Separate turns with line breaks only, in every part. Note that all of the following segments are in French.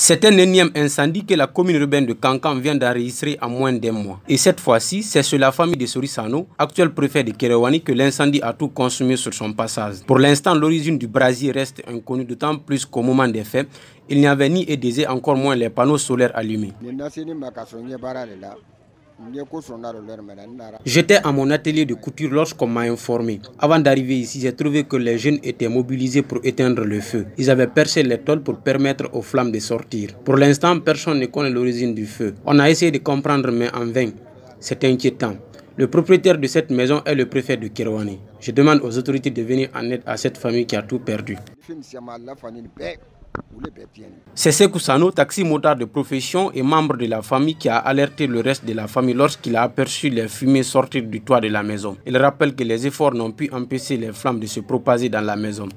C'est un énième incendie que la commune urbaine de Cancan vient d'enregistrer en moins d'un mois. Et cette fois-ci, c'est sur la famille de Sorisano, actuel préfet de Kerewani, que l'incendie a tout consumé sur son passage. Pour l'instant, l'origine du brasier reste inconnue, d'autant plus qu'au moment des faits, il n'y avait ni aidé e encore moins les panneaux solaires allumés. J'étais à mon atelier de couture lorsqu'on m'a informé. Avant d'arriver ici, j'ai trouvé que les jeunes étaient mobilisés pour éteindre le feu. Ils avaient percé les tôles pour permettre aux flammes de sortir. Pour l'instant, personne ne connaît l'origine du feu. On a essayé de comprendre, mais en vain. C'est inquiétant. Le propriétaire de cette maison est le préfet de Kirwani. Je demande aux autorités de venir en aide à cette famille qui a tout perdu. C'est Sekou taxi motard de profession et membre de la famille, qui a alerté le reste de la famille lorsqu'il a aperçu les fumées sortir du toit de la maison. Il rappelle que les efforts n'ont pu empêcher les flammes de se propager dans la maison.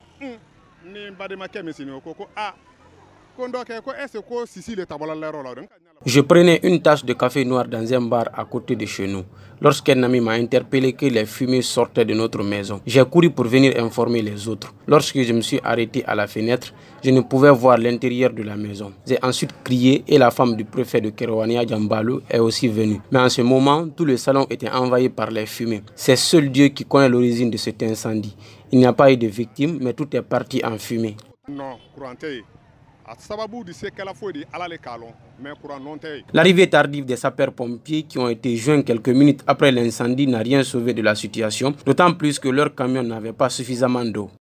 Je prenais une tasse de café noir dans un bar à côté de chez nous. Lorsqu'un ami m'a interpellé que les fumées sortaient de notre maison, j'ai couru pour venir informer les autres. Lorsque je me suis arrêté à la fenêtre, je ne pouvais voir l'intérieur de la maison. J'ai ensuite crié et la femme du préfet de Kerouania, Djambalo, est aussi venue. Mais en ce moment, tout le salon était envahi par les fumées. C'est seul Dieu qui connaît l'origine de cet incendie. Il n'y a pas eu de victimes, mais tout est parti en fumée. Non, L'arrivée tardive des sapeurs-pompiers qui ont été joints quelques minutes après l'incendie n'a rien sauvé de la situation, d'autant plus que leur camion n'avait pas suffisamment d'eau.